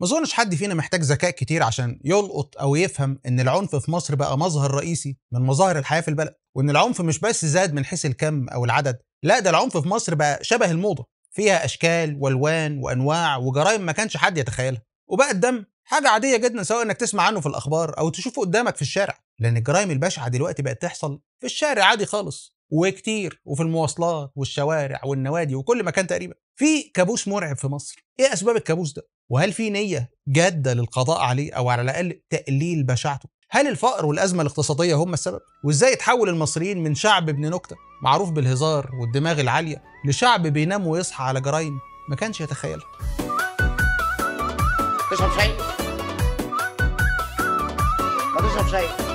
ما اظنش حد فينا محتاج ذكاء كتير عشان يلقط او يفهم ان العنف في مصر بقى مظهر رئيسي من مظاهر الحياه في البلد وان العنف مش بس زاد من حيث الكم او العدد لا ده العنف في مصر بقى شبه الموضه فيها اشكال والوان وانواع وجرائم ما كانش حد يتخيلها وبقى الدم حاجه عاديه جدا سواء انك تسمع عنه في الاخبار او تشوفه قدامك في الشارع لان الجرائم البشعه دلوقتي بقت تحصل في الشارع عادي خالص وكتير وفي المواصلات والشوارع والنوادي وكل مكان تقريبا في كابوس مرعب في مصر ايه اسباب الكابوس ده وهل في نيه جاده للقضاء عليه او على الاقل تقليل بشاعته هل الفقر والازمه الاقتصاديه هم السبب وازاي اتحول المصريين من شعب ابن نكته معروف بالهزار والدماغ العاليه لشعب بينام ويصحى على جرايم ما كانش يتخيلها ما تشرب شاي ما تشرب شاي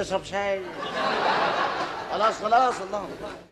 تشرب شاي خلاص خلاص اللهم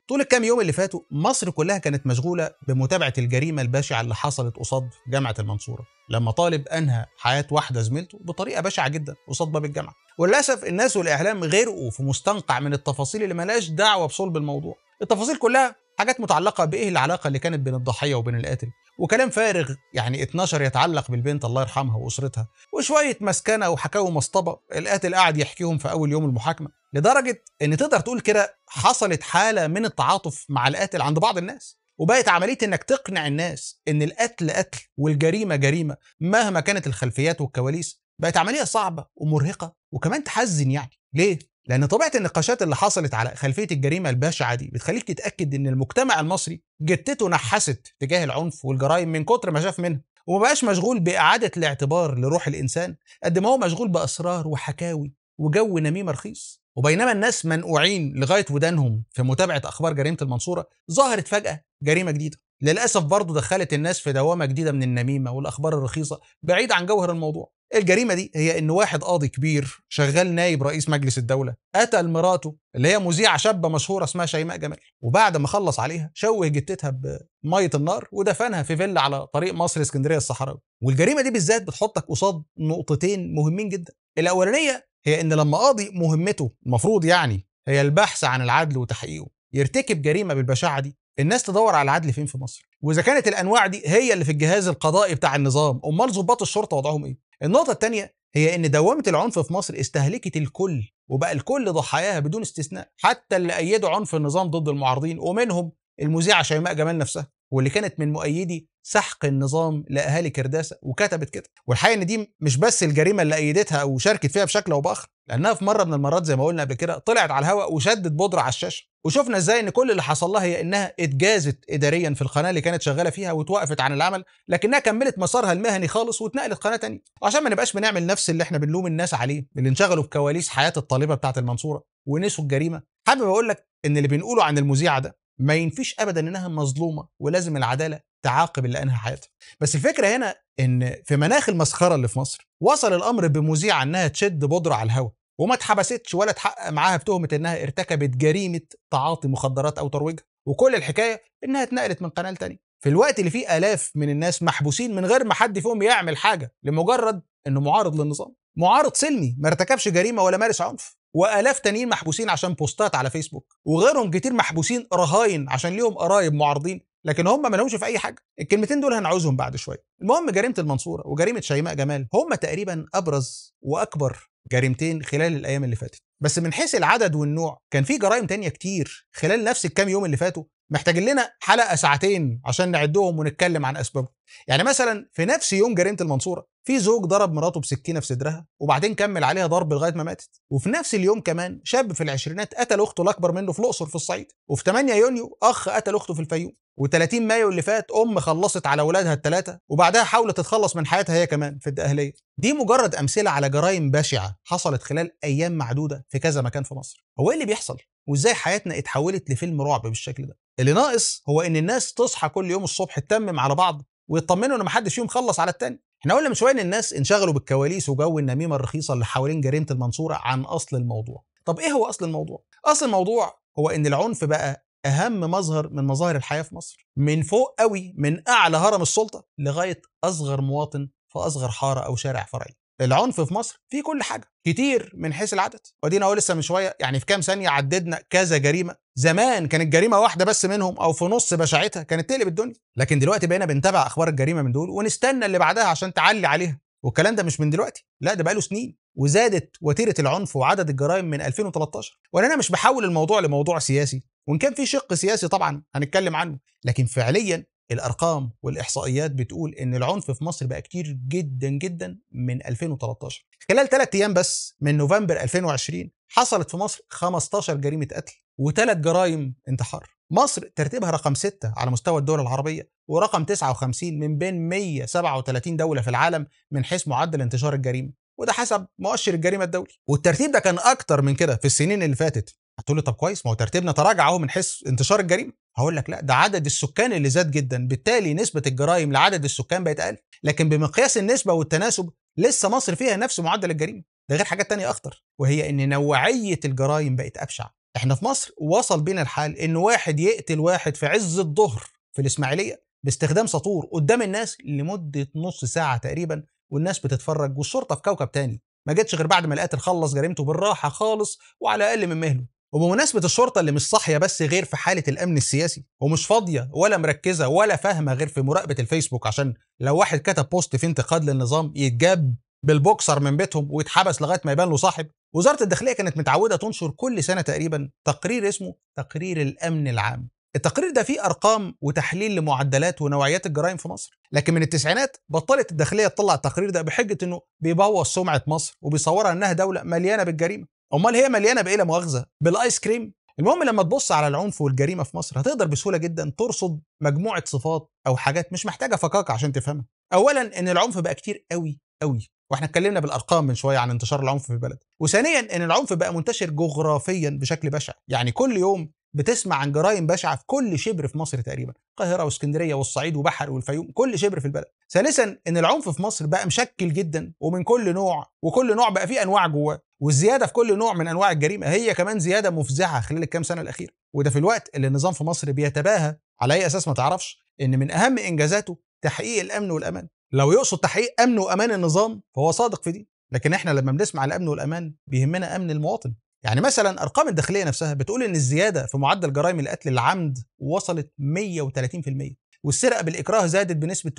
طول الكام يوم اللي فاتوا مصر كلها كانت مشغوله بمتابعه الجريمه البشعه اللي حصلت قصاد جامعه المنصوره لما طالب انهى حياه واحده زميلته بطريقه بشعه جدا قصاد باب الجامعه وللاسف الناس والاعلام غرقوا في مستنقع من التفاصيل اللي مالهاش دعوه بصلب الموضوع التفاصيل كلها حاجات متعلقه بايه العلاقه اللي كانت بين الضحيه وبين القاتل وكلام فارغ يعني 12 يتعلق بالبنت الله يرحمها واسرتها وشويه مسكنه وحكاوي مصطبه القاتل قاعد يحكيهم في اول يوم المحاكمه لدرجه ان تقدر تقول كده حصلت حاله من التعاطف مع القاتل عند بعض الناس وبقت عمليه انك تقنع الناس ان القتل قتل والجريمه جريمه مهما كانت الخلفيات والكواليس بقت عمليه صعبه ومرهقه وكمان تحزن يعني ليه لان طبيعه النقاشات اللي حصلت على خلفيه الجريمه البشعه دي بتخليك تتاكد ان المجتمع المصري جتته نحست تجاه العنف والجرائم من كتر ما شاف منها وما بقاش مشغول باعاده الاعتبار لروح الانسان قد ما هو مشغول باسرار وحكاوي وجو نميمه رخيص وبينما الناس منقوعين لغايه ودانهم في متابعه اخبار جريمه المنصوره ظهرت فجاه جريمه جديده للاسف برضه دخلت الناس في دوامه جديده من النميمه والاخبار الرخيصه بعيد عن جوهر الموضوع الجريمه دي هي ان واحد قاضي كبير شغال نايب رئيس مجلس الدوله قتل مراته اللي هي مذيعه شابه مشهوره اسمها شيماء جمال وبعد ما خلص عليها شوه جتتها بميه النار ودفنها في فيلا على طريق مصر اسكندريه الصحراوي والجريمه دي بالذات بتحطك قصاد نقطتين مهمين جدا الاولانيه هي ان لما قاضي مهمته المفروض يعني هي البحث عن العدل وتحقيقه يرتكب جريمه بالبشاعه دي الناس تدور على العدل فين في مصر واذا كانت الانواع دي هي اللي في الجهاز القضائي بتاع النظام امال ظباط الشرطه وضعهم ايه النقطة الثانية هي إن دوامة العنف في مصر استهلكت الكل وبقى الكل ضحاياها بدون استثناء حتى اللي أيدوا عنف النظام ضد المعارضين ومنهم المذيعة شيماء جمال نفسها واللي كانت من مؤيدي سحق النظام لاهالي كرداسه وكتبت كده والحقيقه ان دي مش بس الجريمه اللي ايدتها وشاركت فيها بشكل او باخر لانها في مره من المرات زي ما قلنا قبل كده طلعت على الهواء وشدت بودره على الشاشه وشفنا ازاي ان كل اللي حصل لها هي انها اتجازت اداريا في القناه اللي كانت شغاله فيها وتوقفت عن العمل لكنها كملت مسارها المهني خالص واتنقلت قناه ثانيه عشان ما نبقاش بنعمل نفس اللي احنا بنلوم الناس عليه اللي انشغلوا بكواليس حياه الطالبه بتاعه المنصوره ونسوا الجريمه حابب اقول لك ان اللي بنقوله عن المذيعه ده ما ينفيش ابدا انها مظلومه ولازم العداله تعاقب اللي انهى حياتها بس الفكره هنا ان في مناخ المسخره اللي في مصر وصل الامر بمذيعه انها تشد بودره على الهواء وما اتحبستش ولا اتحقق معاها في تهمه انها ارتكبت جريمه تعاطي مخدرات او ترويجها وكل الحكايه انها اتنقلت من قناه لتانيه في الوقت اللي فيه الاف من الناس محبوسين من غير ما حد فيهم يعمل حاجه لمجرد انه معارض للنظام معارض سلمي ما ارتكبش جريمه ولا مارس عنف والاف تانيين محبوسين عشان بوستات على فيسبوك وغيرهم كتير محبوسين رهاين عشان ليهم قرايب معارضين لكن هم ما لهمش في اي حاجه الكلمتين دول هنعوزهم بعد شويه المهم جريمه المنصوره وجريمه شيماء جمال هم تقريبا ابرز واكبر جريمتين خلال الايام اللي فاتت بس من حيث العدد والنوع كان في جرائم تانية كتير خلال نفس الكام يوم اللي فاتوا محتاجين لنا حلقه ساعتين عشان نعدهم ونتكلم عن اسبابهم يعني مثلا في نفس يوم جريمه المنصوره في زوج ضرب مراته بسكينه في صدرها وبعدين كمل عليها ضرب لغايه ما ماتت وفي نفس اليوم كمان شاب في العشرينات قتل اخته الاكبر منه في الاقصر في الصعيد وفي 8 يونيو اخ قتل اخته في الفيوم و30 مايو اللي فات ام خلصت على اولادها الثلاثه وبعدها حاولت تتخلص من حياتها هي كمان في الدقهليه دي مجرد امثله على جرائم بشعه حصلت خلال ايام معدوده في كذا مكان في مصر هو ايه اللي بيحصل وازاي حياتنا اتحولت لفيلم رعب بالشكل ده اللي ناقص هو ان الناس تصحى كل يوم الصبح تتمم على بعض ويطمنوا ان محدش فيهم خلص على التاني احنا قلنا من شويه ان الناس انشغلوا بالكواليس وجو النميمه الرخيصه اللي حوالين جريمه المنصوره عن اصل الموضوع طب ايه هو اصل الموضوع اصل الموضوع هو ان العنف بقى اهم مظهر من مظاهر الحياه في مصر من فوق قوي من اعلى هرم السلطه لغايه اصغر مواطن في اصغر حاره او شارع فرعي العنف في مصر فيه كل حاجه كتير من حيث العدد ودينا اهو لسه من شويه يعني في كام ثانيه عددنا كذا جريمه زمان كانت جريمه واحده بس منهم او في نص بشاعتها كانت تقلب الدنيا لكن دلوقتي بقينا بنتابع اخبار الجريمه من دول ونستنى اللي بعدها عشان تعلي عليها والكلام ده مش من دلوقتي لا ده بقاله سنين وزادت وتيره العنف وعدد الجرائم من 2013 وانا مش بحول الموضوع لموضوع سياسي وان كان في شق سياسي طبعا هنتكلم عنه لكن فعليا الارقام والاحصائيات بتقول ان العنف في مصر بقى كتير جدا جدا من 2013 خلال ثلاث ايام بس من نوفمبر 2020 حصلت في مصر 15 جريمه قتل وثلاث جرائم انتحار مصر ترتيبها رقم 6 على مستوى الدول العربيه ورقم 59 من بين 137 دوله في العالم من حيث معدل انتشار الجريمه وده حسب مؤشر الجريمه الدولي والترتيب ده كان اكتر من كده في السنين اللي فاتت هتقول لي طب كويس ما هو ترتيبنا تراجع اهو من حيث انتشار الجريمه هقول لك لا ده عدد السكان اللي زاد جدا بالتالي نسبه الجرائم لعدد السكان بقت اقل لكن بمقياس النسبه والتناسب لسه مصر فيها نفس معدل الجريمه ده غير حاجات تانية اخطر وهي ان نوعيه الجرائم بقت ابشع احنا في مصر وصل بينا الحال ان واحد يقتل واحد في عز الظهر في الاسماعيليه باستخدام سطور قدام الناس لمده نص ساعه تقريبا والناس بتتفرج والشرطه في كوكب تاني ما جتش غير بعد ما القاتل خلص جريمته بالراحه خالص وعلى اقل من مهله وبمناسبة الشرطة اللي مش صاحية بس غير في حالة الأمن السياسي ومش فاضية ولا مركزة ولا فاهمة غير في مراقبة الفيسبوك عشان لو واحد كتب بوست في انتقاد للنظام يتجاب بالبوكسر من بيتهم ويتحبس لغاية ما يبان له صاحب وزارة الداخلية كانت متعودة تنشر كل سنة تقريبا تقرير اسمه تقرير الأمن العام التقرير ده فيه أرقام وتحليل لمعدلات ونوعيات الجرائم في مصر لكن من التسعينات بطلت الداخلية تطلع التقرير ده بحجة إنه بيبوظ سمعة مصر وبيصورها إنها دولة مليانة بالجريمة امال هي مليانه بايه لا مؤاخذه بالايس كريم المهم لما تبص على العنف والجريمه في مصر هتقدر بسهوله جدا ترصد مجموعه صفات او حاجات مش محتاجه فكاكه عشان تفهمها اولا ان العنف بقى كتير قوي قوي واحنا اتكلمنا بالارقام من شويه عن انتشار العنف في البلد وثانيا ان العنف بقى منتشر جغرافيا بشكل بشع يعني كل يوم بتسمع عن جرائم بشعه في كل شبر في مصر تقريبا القاهره واسكندريه والصعيد وبحر والفيوم كل شبر في البلد ثالثا ان العنف في مصر بقى مشكل جدا ومن كل نوع وكل نوع بقى فيه انواع جواه والزياده في كل نوع من انواع الجريمه هي كمان زياده مفزعه خلال الكام سنه الاخيره وده في الوقت اللي النظام في مصر بيتباهى على اي اساس ما تعرفش ان من اهم انجازاته تحقيق الامن والامان لو يقصد تحقيق امن وامان النظام فهو صادق في دي لكن احنا لما بنسمع الامن والامان بيهمنا امن المواطن يعني مثلا ارقام الداخليه نفسها بتقول ان الزياده في معدل جرائم القتل العمد وصلت 130% والسرقه بالاكراه زادت بنسبه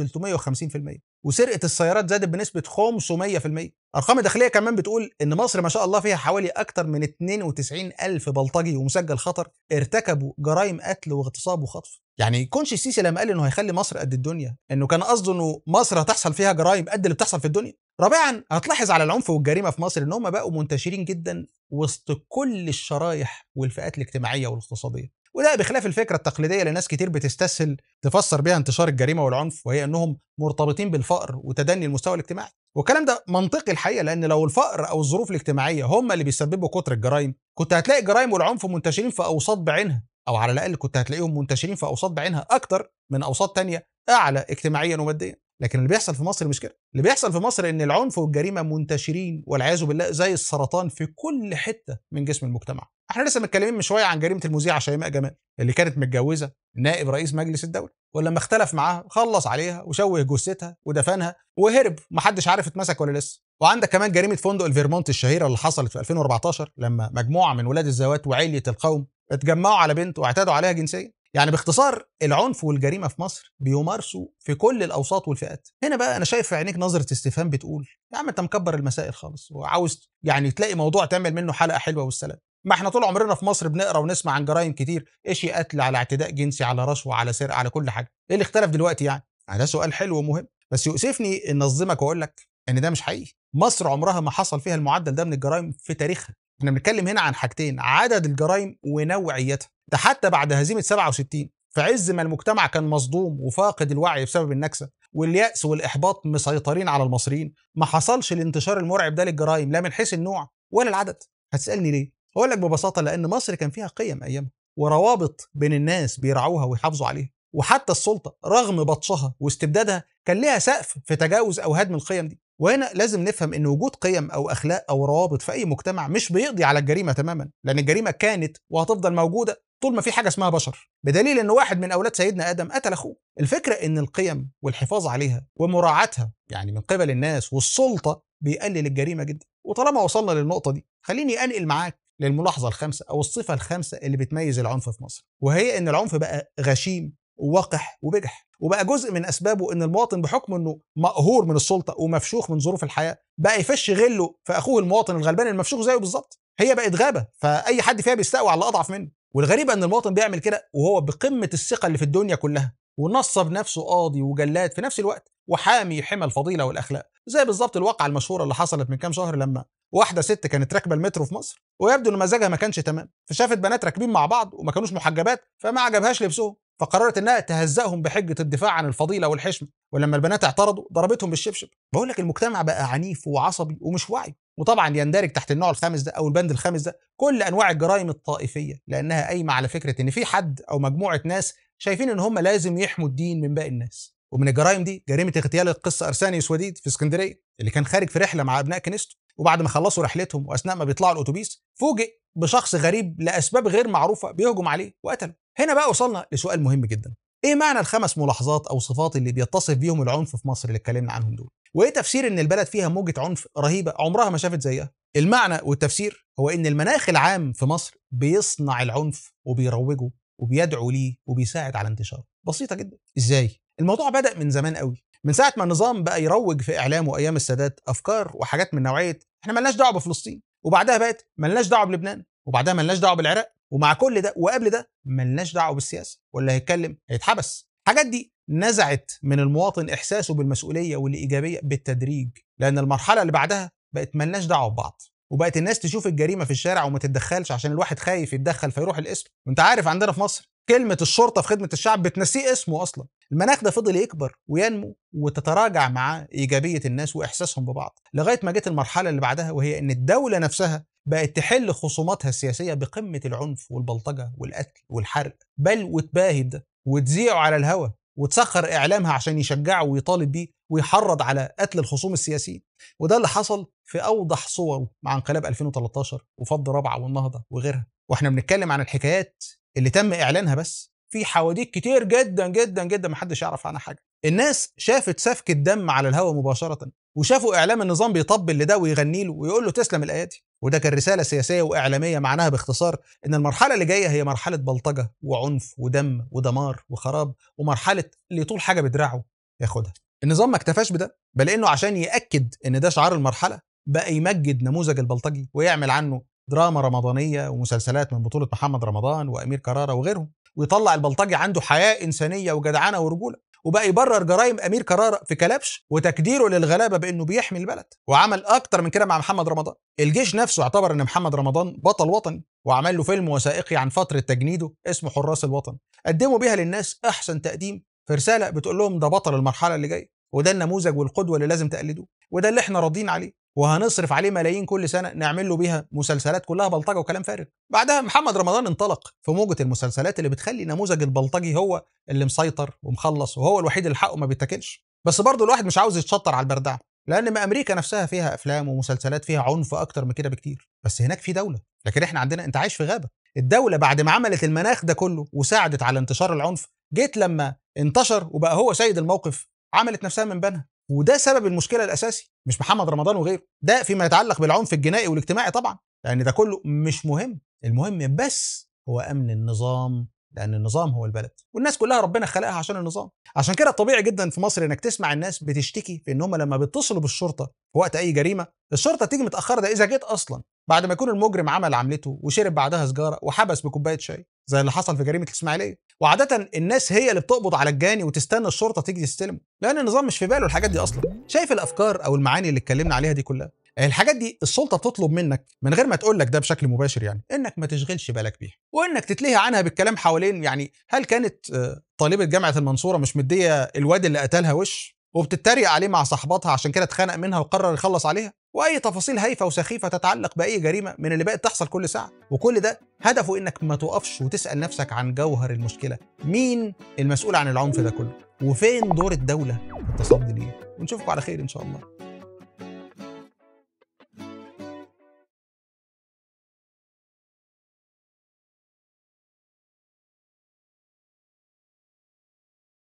350% وسرقه السيارات زادت بنسبه 500% ارقام الداخليه كمان بتقول ان مصر ما شاء الله فيها حوالي اكثر من 92 الف بلطجي ومسجل خطر ارتكبوا جرائم قتل واغتصاب وخطف يعني يكونش السيسي لما قال انه هيخلي مصر قد الدنيا انه كان قصده انه مصر هتحصل فيها جرائم قد اللي بتحصل في الدنيا رابعا هتلاحظ على العنف والجريمه في مصر ان هم بقوا منتشرين جدا وسط كل الشرايح والفئات الاجتماعيه والاقتصاديه وده بخلاف الفكره التقليديه اللي ناس كتير بتستسهل تفسر بيها انتشار الجريمه والعنف وهي انهم مرتبطين بالفقر وتدني المستوى الاجتماعي والكلام ده منطقي الحقيقه لان لو الفقر او الظروف الاجتماعيه هم اللي بيسببوا كتر الجرائم كنت هتلاقي الجرائم والعنف منتشرين في اوساط بعينها او على الاقل كنت هتلاقيهم منتشرين في اوساط بعينها اكتر من اوساط تانية اعلى اجتماعيا وماديا لكن اللي بيحصل في مصر مش كده اللي بيحصل في مصر ان العنف والجريمه منتشرين والعياذ بالله زي السرطان في كل حته من جسم المجتمع احنا لسه متكلمين من شويه عن جريمه المذيعه شيماء جمال اللي كانت متجوزه نائب رئيس مجلس الدوله ولما اختلف معاها خلص عليها وشوه جثتها ودفنها وهرب ومحدش عارف اتمسك ولا لسه وعندك كمان جريمه فندق الفيرمونت الشهيره اللي حصلت في 2014 لما مجموعه من ولاد الزوات وعيله القوم اتجمعوا على بنت واعتادوا عليها جنسيا يعني باختصار العنف والجريمه في مصر بيمارسوا في كل الاوساط والفئات هنا بقى انا شايف في عينيك نظره استفهام بتقول يا عم انت مكبر المسائل خالص وعاوز يعني تلاقي موضوع تعمل منه حلقه حلوه والسلام ما احنا طول عمرنا في مصر بنقرا ونسمع عن جرائم كتير ايش قتل على اعتداء جنسي على رشوه على سرقه على كل حاجه ايه اللي اختلف دلوقتي يعني آه، ده سؤال حلو ومهم بس يؤسفني ان اظلمك واقول لك ان ده مش حقيقي مصر عمرها ما حصل فيها المعدل ده من الجرائم في تاريخها احنا بنتكلم هنا عن حاجتين عدد الجرائم ونوعيتها ده حتى بعد هزيمه 67 في عز ما المجتمع كان مصدوم وفاقد الوعي بسبب النكسه واليأس والإحباط مسيطرين على المصريين ما حصلش الانتشار المرعب ده للجرائم لا من حيث النوع ولا العدد هتسألني ليه؟ هقول لك ببساطة لأن مصر كان فيها قيم أيامها وروابط بين الناس بيرعوها ويحافظوا عليها وحتى السلطة رغم بطشها واستبدادها كان ليها سقف في تجاوز أو هدم القيم دي وهنا لازم نفهم ان وجود قيم او اخلاق او روابط في اي مجتمع مش بيقضي على الجريمه تماما لان الجريمه كانت وهتفضل موجوده طول ما في حاجه اسمها بشر بدليل ان واحد من اولاد سيدنا ادم قتل اخوه الفكره ان القيم والحفاظ عليها ومراعاتها يعني من قبل الناس والسلطه بيقلل الجريمه جدا وطالما وصلنا للنقطه دي خليني انقل معاك للملاحظه الخامسه او الصفه الخامسه اللي بتميز العنف في مصر وهي ان العنف بقى غشيم ووقح وبجح وبقى جزء من اسبابه ان المواطن بحكم انه مقهور من السلطه ومفشوخ من ظروف الحياه بقى يفش غله في اخوه المواطن الغلبان المفشوخ زيه بالظبط هي بقت غابه فاي حد فيها بيستقوى على اضعف منه والغريب ان المواطن بيعمل كده وهو بقمه الثقه اللي في الدنيا كلها ونصب نفسه قاضي وجلاد في نفس الوقت وحامي حمى الفضيله والاخلاق زي بالظبط الواقعه المشهوره اللي حصلت من كام شهر لما واحده ست كانت راكبه المترو في مصر ويبدو ان مزاجها ما كانش تمام فشافت بنات راكبين مع بعض وما كانوش محجبات فما عجبهاش لبسهم فقررت انها تهزقهم بحجه الدفاع عن الفضيله والحشمه ولما البنات اعترضوا ضربتهم بالشبشب بقول لك المجتمع بقى عنيف وعصبي ومش واعي وطبعا يندرج تحت النوع الخامس ده او البند الخامس ده كل انواع الجرائم الطائفيه لانها قايمه على فكره ان في حد او مجموعه ناس شايفين ان هم لازم يحموا الدين من باقي الناس ومن الجرائم دي جريمه اغتيال القس ارسانيوس وديد في اسكندريه اللي كان خارج في رحله مع ابناء كنيسته وبعد ما خلصوا رحلتهم واثناء ما بيطلعوا الاتوبيس فوجئ بشخص غريب لاسباب غير معروفه بيهجم عليه وقتله هنا بقى وصلنا لسؤال مهم جدا ايه معنى الخمس ملاحظات او صفات اللي بيتصف بيهم العنف في مصر اللي اتكلمنا عنهم دول وايه تفسير ان البلد فيها موجه عنف رهيبه عمرها ما شافت زيها المعنى والتفسير هو ان المناخ العام في مصر بيصنع العنف وبيروجه وبيدعو ليه وبيساعد على انتشاره بسيطه جدا ازاي الموضوع بدا من زمان قوي من ساعه ما النظام بقى يروج في اعلامه ايام السادات افكار وحاجات من نوعيه احنا ملناش دعوه بفلسطين وبعدها بقت ملناش دعوه بلبنان وبعدها ملناش دعوه بالعراق ومع كل ده وقبل ده ملناش دعوه بالسياسه واللي هيتكلم هيتحبس الحاجات دي نزعت من المواطن احساسه بالمسؤوليه والايجابيه بالتدريج لان المرحله اللي بعدها بقت ملناش دعوه ببعض وبقت الناس تشوف الجريمه في الشارع وما تتدخلش عشان الواحد خايف يتدخل فيروح الاسم وانت عارف عندنا في مصر كلمه الشرطه في خدمه الشعب بتنسيه اسمه اصلا المناخ ده فضل يكبر وينمو وتتراجع معاه ايجابيه الناس واحساسهم ببعض لغايه ما جت المرحله اللي بعدها وهي ان الدوله نفسها بقت تحل خصوماتها السياسيه بقمه العنف والبلطجه والقتل والحرق بل وتباهد وتذيعه على الهوى وتسخر اعلامها عشان يشجعه ويطالب بيه ويحرض على قتل الخصوم السياسيين وده اللي حصل في اوضح صوره مع انقلاب 2013 وفض رابعه والنهضه وغيرها واحنا بنتكلم عن الحكايات اللي تم اعلانها بس في حواديت كتير جدا جدا جدا ما حدش يعرف عنها حاجه الناس شافت سفك الدم على الهواء مباشره وشافوا اعلام النظام بيطبل لده ويغني له ويقول له تسلم الايادي وده كان رساله سياسيه واعلاميه معناها باختصار ان المرحله اللي جايه هي مرحله بلطجه وعنف ودم ودمار وخراب ومرحله اللي طول حاجه بدراعه ياخدها النظام ما اكتفاش بده بل انه عشان ياكد ان ده شعار المرحله بقى يمجد نموذج البلطجي ويعمل عنه دراما رمضانيه ومسلسلات من بطوله محمد رمضان وامير كراره وغيرهم ويطلع البلطجي عنده حياه انسانيه وجدعنه ورجوله وبقى يبرر جرائم امير كرارة في كلبش وتكديره للغلابه بانه بيحمي البلد وعمل اكتر من كده مع محمد رمضان الجيش نفسه اعتبر ان محمد رمضان بطل وطني وعمل له فيلم وثائقي عن فتره تجنيده اسمه حراس الوطن قدموا بيها للناس احسن تقديم في رساله بتقول لهم ده بطل المرحله اللي جايه وده النموذج والقدوه اللي لازم تقلدوه وده اللي احنا راضيين عليه وهنصرف عليه ملايين كل سنه نعمل له بيها مسلسلات كلها بلطجه وكلام فارغ بعدها محمد رمضان انطلق في موجه المسلسلات اللي بتخلي نموذج البلطجي هو اللي مسيطر ومخلص وهو الوحيد اللي حقه ما بيتاكلش بس برضه الواحد مش عاوز يتشطر على البردعه لان ما امريكا نفسها فيها افلام ومسلسلات فيها عنف اكتر من كده بكتير بس هناك في دوله لكن احنا عندنا انت عايش في غابه الدوله بعد ما عملت المناخ ده كله وساعدت على انتشار العنف جيت لما انتشر وبقى هو سيد الموقف عملت نفسها من بنها وده سبب المشكله الاساسي مش محمد رمضان وغيره ده فيما يتعلق بالعنف الجنائي والاجتماعي طبعا لان ده كله مش مهم المهم بس هو امن النظام لان النظام هو البلد والناس كلها ربنا خلقها عشان النظام عشان كده طبيعي جدا في مصر انك تسمع الناس بتشتكي في ان هم لما بيتصلوا بالشرطه في وقت اي جريمه الشرطه تيجي متاخره ده اذا جيت اصلا بعد ما يكون المجرم عمل عملته وشرب بعدها سجاره وحبس بكوبايه شاي زي اللي حصل في جريمه الاسماعيليه وعاده الناس هي اللي بتقبض على الجاني وتستنى الشرطه تيجي تستلمه لان النظام مش في باله الحاجات دي اصلا شايف الافكار او المعاني اللي اتكلمنا عليها دي كلها الحاجات دي السلطه بتطلب منك من غير ما تقول لك ده بشكل مباشر يعني انك ما تشغلش بالك بيها وانك تتلهي عنها بالكلام حوالين يعني هل كانت آه، طالبه جامعه المنصوره مش مديه الواد اللي قتلها وش وبتتريق عليه مع صاحباتها عشان كده اتخانق منها وقرر يخلص عليها واي تفاصيل هايفه وسخيفه تتعلق باي جريمه من اللي بقت تحصل كل ساعه وكل ده هدفه انك ما توقفش وتسال نفسك عن جوهر المشكله مين المسؤول عن العنف ده كله وفين دور الدوله في التصدي ليه ونشوفكم على خير ان شاء الله